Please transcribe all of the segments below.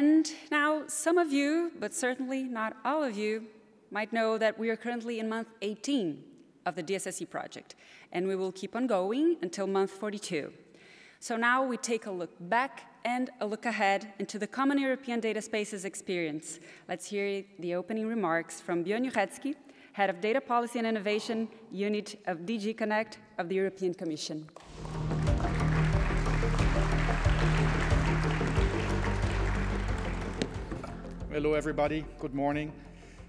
And now some of you, but certainly not all of you, might know that we are currently in month 18 of the DSSE project, and we will keep on going until month 42. So now we take a look back and a look ahead into the Common European Data Spaces experience. Let's hear the opening remarks from Björn Jurecki, Head of Data Policy and Innovation Unit of DG Connect of the European Commission. Hello, everybody. Good morning.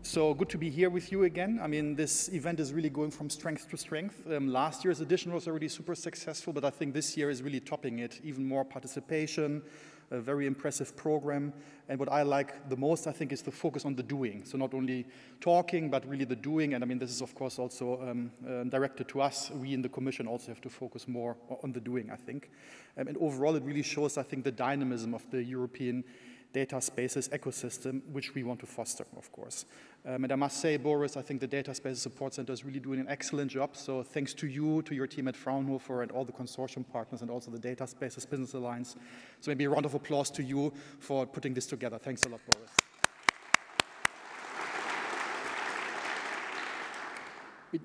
So good to be here with you again. I mean, this event is really going from strength to strength. Um, last year's edition was already super successful, but I think this year is really topping it. Even more participation, a very impressive program. And what I like the most, I think, is the focus on the doing. So not only talking, but really the doing. And I mean, this is, of course, also um, uh, directed to us. We in the Commission also have to focus more on the doing, I think. Um, and overall, it really shows, I think, the dynamism of the European data spaces ecosystem, which we want to foster, of course. Um, and I must say, Boris, I think the Data Spaces Support Center is really doing an excellent job. So thanks to you, to your team at Fraunhofer and all the consortium partners and also the Data Spaces Business Alliance. So maybe a round of applause to you for putting this together. Thanks a lot, Boris.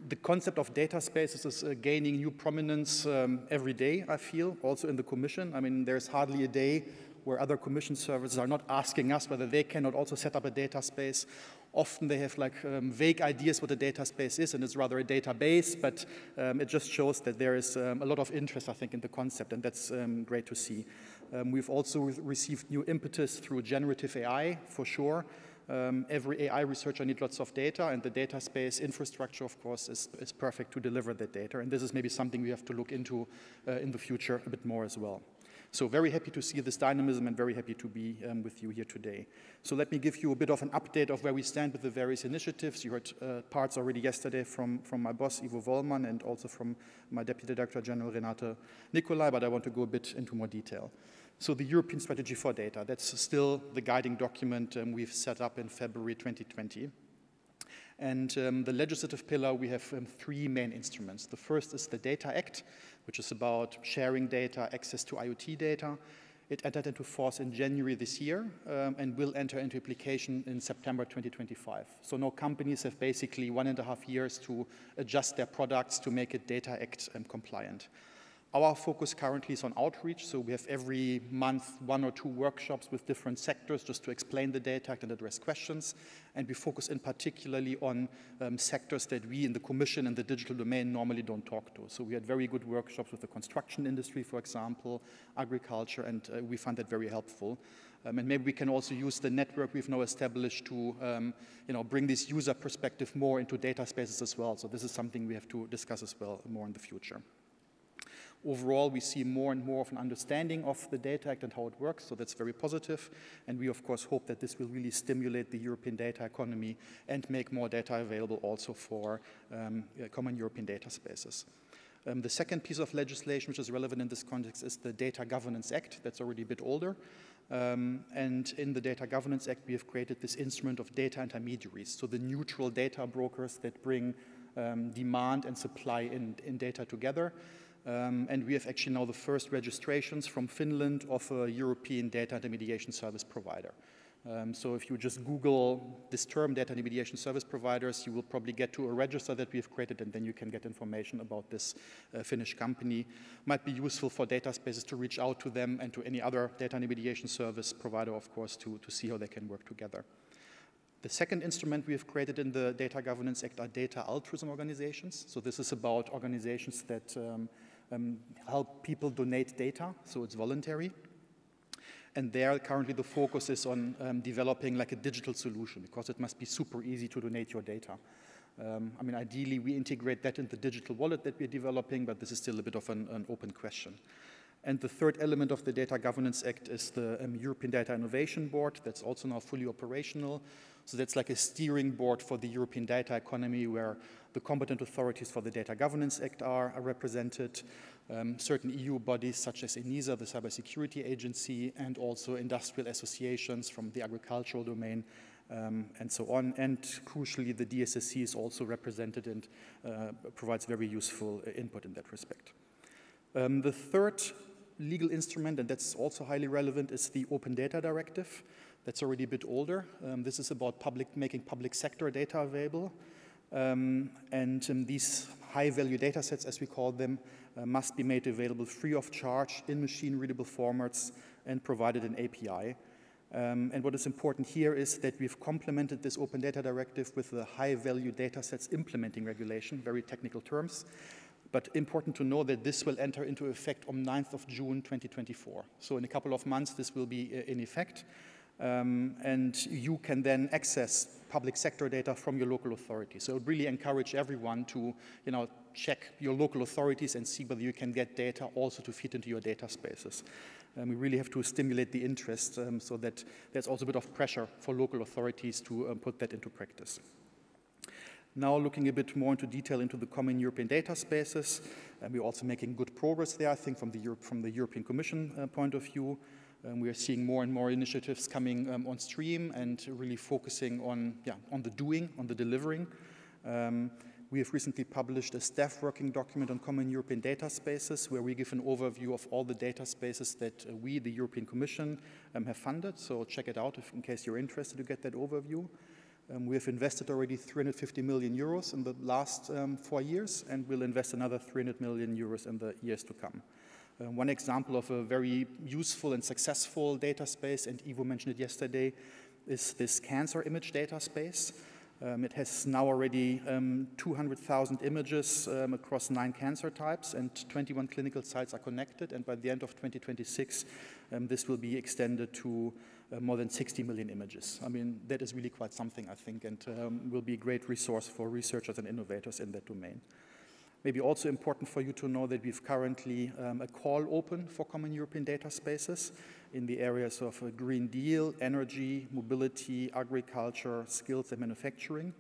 the concept of data spaces is uh, gaining new prominence um, every day, I feel, also in the Commission. I mean, there's hardly a day where other commission services are not asking us whether they cannot also set up a data space. Often they have like um, vague ideas what a data space is, and it's rather a database, but um, it just shows that there is um, a lot of interest, I think, in the concept, and that's um, great to see. Um, we've also re received new impetus through generative AI, for sure. Um, every AI researcher needs lots of data, and the data space infrastructure, of course, is, is perfect to deliver that data. And this is maybe something we have to look into uh, in the future a bit more as well. So very happy to see this dynamism and very happy to be um, with you here today. So let me give you a bit of an update of where we stand with the various initiatives. You heard uh, parts already yesterday from, from my boss, Ivo Vollmann, and also from my Deputy Director General, Renate Nicolai, but I want to go a bit into more detail. So the European Strategy for Data, that's still the guiding document um, we've set up in February 2020. And um, the legislative pillar, we have um, three main instruments. The first is the Data Act, which is about sharing data, access to IoT data. It entered into force in January this year um, and will enter into application in September 2025. So now companies have basically one and a half years to adjust their products to make it Data Act um, compliant. Our focus currently is on outreach, so we have every month one or two workshops with different sectors just to explain the data and address questions. And we focus in particularly on um, sectors that we in the Commission and the digital domain normally don't talk to. So we had very good workshops with the construction industry, for example, agriculture, and uh, we find that very helpful. Um, and maybe we can also use the network we've now established to um, you know, bring this user perspective more into data spaces as well. So this is something we have to discuss as well more in the future. Overall, we see more and more of an understanding of the Data Act and how it works, so that's very positive. And we, of course, hope that this will really stimulate the European data economy and make more data available also for um, uh, common European data spaces. Um, the second piece of legislation which is relevant in this context is the Data Governance Act, that's already a bit older. Um, and in the Data Governance Act, we have created this instrument of data intermediaries, so the neutral data brokers that bring um, demand and supply in, in data together. Um, and we have actually now the first registrations from Finland of a European data intermediation service provider. Um, so if you just Google this term, data intermediation service providers, you will probably get to a register that we have created, and then you can get information about this uh, Finnish company. Might be useful for data spaces to reach out to them and to any other data intermediation service provider, of course, to, to see how they can work together. The second instrument we have created in the Data Governance Act are data altruism organizations. So this is about organizations that um, um, help people donate data, so it's voluntary. And there, currently, the focus is on um, developing like a digital solution because it must be super easy to donate your data. Um, I mean, ideally, we integrate that in the digital wallet that we're developing, but this is still a bit of an, an open question. And the third element of the Data Governance Act is the um, European Data Innovation Board. That's also now fully operational. So that's like a steering board for the European data economy where the competent authorities for the Data Governance Act are, are represented, um, certain EU bodies such as ENISA, the Cybersecurity Agency, and also industrial associations from the agricultural domain um, and so on. And crucially, the DSSC is also represented and uh, provides very useful uh, input in that respect. Um, the third legal instrument, and that's also highly relevant, is the Open Data Directive. That's already a bit older. Um, this is about public, making public sector data available. Um, and um, these high-value data sets, as we call them, uh, must be made available free of charge in machine-readable formats and provided an API. Um, and what is important here is that we've complemented this Open Data Directive with the High Value Data Sets Implementing Regulation, very technical terms, but important to know that this will enter into effect on 9th of June 2024. So in a couple of months, this will be uh, in effect. Um, and you can then access public sector data from your local authority. So it would really encourage everyone to, you know, check your local authorities and see whether you can get data also to fit into your data spaces. Um, we really have to stimulate the interest um, so that there's also a bit of pressure for local authorities to um, put that into practice now looking a bit more into detail into the common European data spaces. And we're also making good progress there, I think, from the, Europe, from the European Commission uh, point of view. Um, we are seeing more and more initiatives coming um, on stream and really focusing on, yeah, on the doing, on the delivering. Um, we have recently published a staff working document on common European data spaces where we give an overview of all the data spaces that uh, we, the European Commission, um, have funded. So check it out if, in case you're interested to get that overview. Um, we have invested already 350 million euros in the last um, four years, and we'll invest another 300 million euros in the years to come. Um, one example of a very useful and successful data space, and Ivo mentioned it yesterday, is this cancer image data space. Um, it has now already um, 200,000 images um, across nine cancer types, and 21 clinical sites are connected. And by the end of 2026, this will be extended to uh, more than 60 million images. I mean, that is really quite something, I think, and um, will be a great resource for researchers and innovators in that domain. Maybe also important for you to know that we've currently um, a call open for common European data spaces in the areas of uh, Green Deal, energy, mobility, agriculture, skills and manufacturing.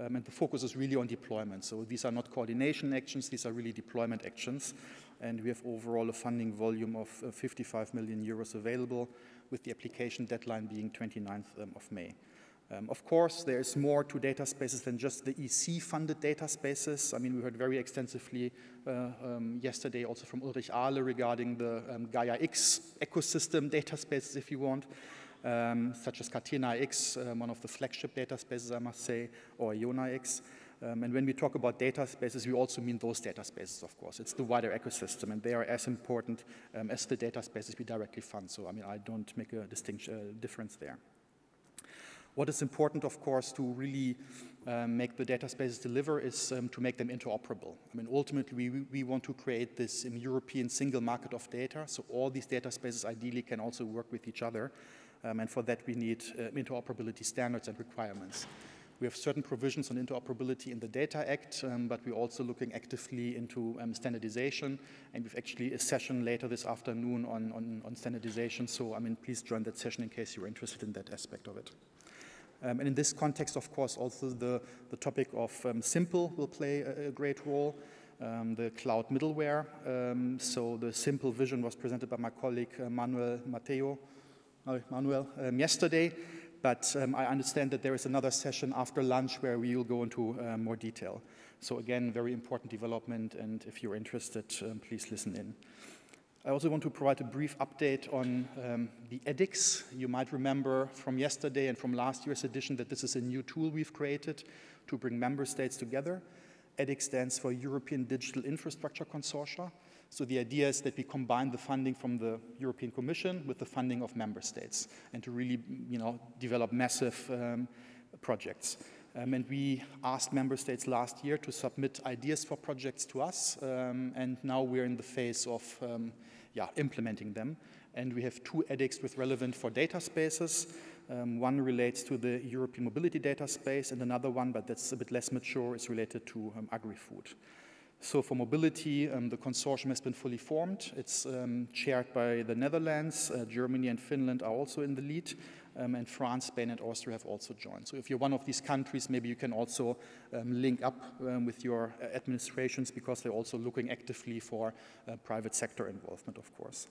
Um, and the focus is really on deployment. So these are not coordination actions, these are really deployment actions. And we have overall a funding volume of uh, 55 million euros available with the application deadline being 29th um, of May. Um, of course, there is more to data spaces than just the EC-funded data spaces. I mean, we heard very extensively uh, um, yesterday also from Ulrich Ahle regarding the um, Gaia X ecosystem data spaces, if you want, um, such as Catena X, uh, one of the flagship data spaces, I must say, or Iona X. Um, and when we talk about data spaces, we also mean those data spaces, of course. It's the wider ecosystem, and they are as important um, as the data spaces we directly fund. So, I mean, I don't make a distinction uh, difference there. What is important, of course, to really um, make the data spaces deliver is um, to make them interoperable. I mean, ultimately, we, we want to create this um, European single market of data, so all these data spaces ideally can also work with each other. Um, and for that, we need uh, interoperability standards and requirements. We have certain provisions on interoperability in the Data Act, um, but we're also looking actively into um, standardization. And we've actually a session later this afternoon on, on, on standardization. So, I mean, please join that session in case you're interested in that aspect of it. Um, and in this context, of course, also the, the topic of um, simple will play a, a great role. Um, the cloud middleware. Um, so the simple vision was presented by my colleague uh, Manuel Mateo, uh, Manuel um, yesterday but um, I understand that there is another session after lunch where we will go into uh, more detail. So again, very important development, and if you're interested, um, please listen in. I also want to provide a brief update on um, the EDIX. You might remember from yesterday and from last year's edition that this is a new tool we've created to bring member states together. EDIC stands for European Digital Infrastructure Consortia. So the idea is that we combine the funding from the European Commission with the funding of member states and to really you know, develop massive um, projects. Um, and we asked member states last year to submit ideas for projects to us, um, and now we're in the phase of um, yeah, implementing them. And we have two edicts with relevant for data spaces. Um, one relates to the European mobility data space, and another one, but that's a bit less mature, is related to um, agri-food. So for mobility, um, the consortium has been fully formed. It's um, chaired by the Netherlands. Uh, Germany and Finland are also in the lead. Um, and France, Spain, and Austria have also joined. So if you're one of these countries, maybe you can also um, link up um, with your uh, administrations because they're also looking actively for uh, private sector involvement, of course.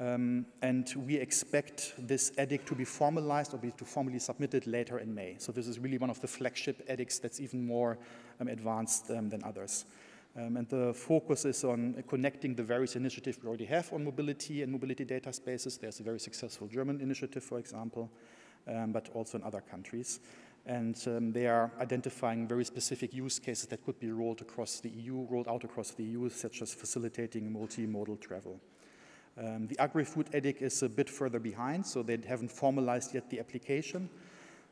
Um, and we expect this edict to be formalized or be to formally submitted later in May. So this is really one of the flagship edicts that's even more um, advanced um, than others. Um, and the focus is on connecting the various initiatives we already have on mobility and mobility data spaces. There's a very successful German initiative, for example, um, but also in other countries. And um, they are identifying very specific use cases that could be rolled across the EU, rolled out across the EU, such as facilitating multimodal travel. Um, the agri-food edic is a bit further behind, so they haven't formalized yet the application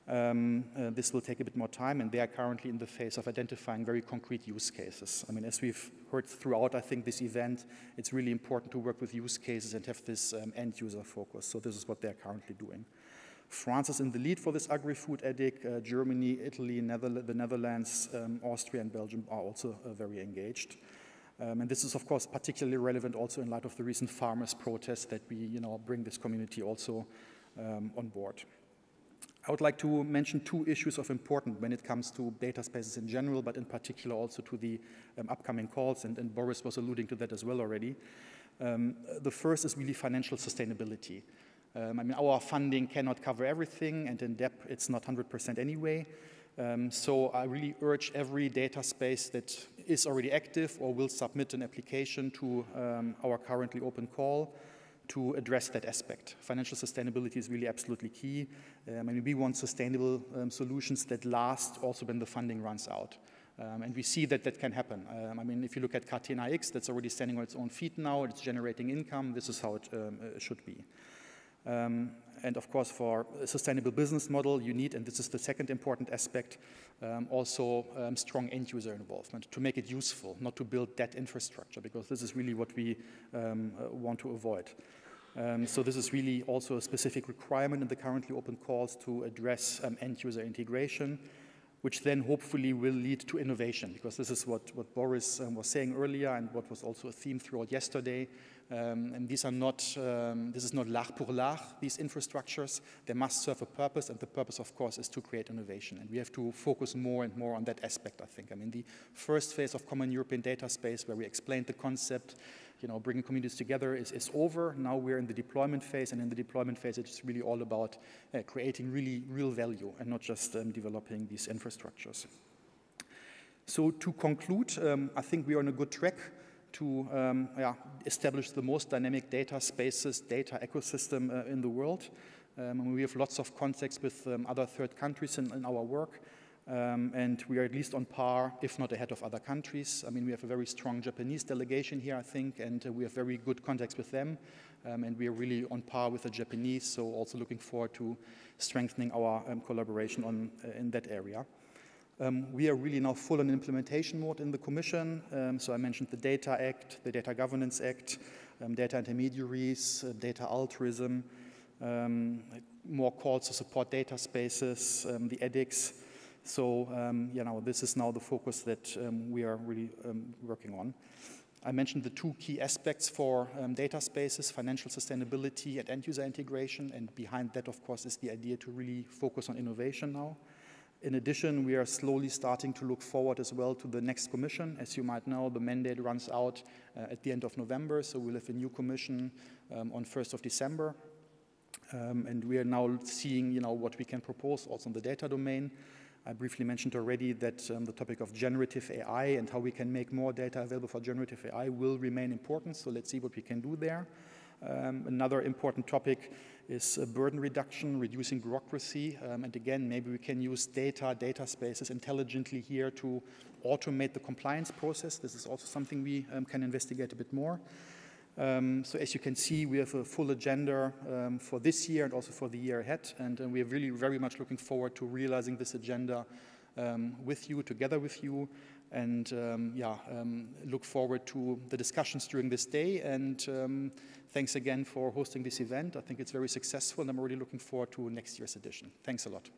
um, uh, this will take a bit more time, and they are currently in the phase of identifying very concrete use cases. I mean, as we've heard throughout, I think, this event, it's really important to work with use cases and have this um, end user focus. So, this is what they're currently doing. France is in the lead for this agri food edic. Uh, Germany, Italy, Nether the Netherlands, um, Austria, and Belgium are also uh, very engaged. Um, and this is, of course, particularly relevant also in light of the recent farmers' protests that we you know, bring this community also um, on board. I would like to mention two issues of importance when it comes to data spaces in general, but in particular also to the um, upcoming calls, and, and, Boris was alluding to that as well already. Um, the first is really financial sustainability. Um, I mean, our funding cannot cover everything, and in depth, it's not 100% anyway. Um, so I really urge every data space that is already active or will submit an application to um, our currently open call to address that aspect. Financial sustainability is really absolutely key. Um, and we want sustainable um, solutions that last also when the funding runs out. Um, and we see that that can happen. Um, I mean, if you look at Catena that's already standing on its own feet now, it's generating income, this is how it um, uh, should be. Um, and of course, for a sustainable business model, you need, and this is the second important aspect, um, also um, strong end user involvement to make it useful, not to build that infrastructure, because this is really what we um, uh, want to avoid. Um, so this is really also a specific requirement in the currently open calls to address um, end user integration, which then hopefully will lead to innovation, because this is what, what Boris was saying earlier and what was also a theme throughout yesterday. Um, and these are not, um, this is not lach pour lach, these infrastructures. They must serve a purpose, and the purpose, of course, is to create innovation. And we have to focus more and more on that aspect, I think. I mean, the first phase of common European data space where we explained the concept, you know, bringing communities together is, is over. Now we're in the deployment phase, and in the deployment phase, it's really all about uh, creating really real value and not just um, developing these infrastructures. So to conclude, um, I think we are on a good track to um, yeah, establish the most dynamic data spaces, data ecosystem uh, in the world. Um, we have lots of contacts with um, other third countries in, in our work, um, and we are at least on par, if not ahead of other countries. I mean, we have a very strong Japanese delegation here, I think, and uh, we have very good contacts with them, um, and we are really on par with the Japanese, so also looking forward to strengthening our um, collaboration on, uh, in that area. Um, we are really now full on implementation mode in the Commission. Um, so I mentioned the Data Act, the Data Governance Act, um, data intermediaries, uh, data altruism, um, more calls to support data spaces, um, the edX. So um, you know, this is now the focus that we are really working on. I mentioned the two key aspects for data spaces, financial sustainability and end-user integration. And behind that, of course, is the idea to really focus on innovation now. In addition, we are slowly starting to look forward as well to the next commission. As you might know, the mandate runs out uh, at the end of November, so we'll have a new commission um, on 1st of December. Um, and we are now seeing you know, what we can propose also in the data domain. I briefly mentioned already that um, the topic of generative AI and how we can make more data available for generative AI will remain important, so let's see what we can do there. Um, another important topic is uh, burden reduction, reducing bureaucracy. Um, and again, maybe we can use data, data spaces intelligently here to automate the compliance process. This is also something we um, can investigate a bit more. Um, so as you can see, we have a full agenda um, for this year and also for the year ahead. And, and we are really very much looking forward to realizing this agenda um, with you, together with you and um, yeah, um, look forward to the discussions during this day. And um, thanks again for hosting this event. I think it's very successful, and I'm already looking forward to next year's edition. Thanks a lot.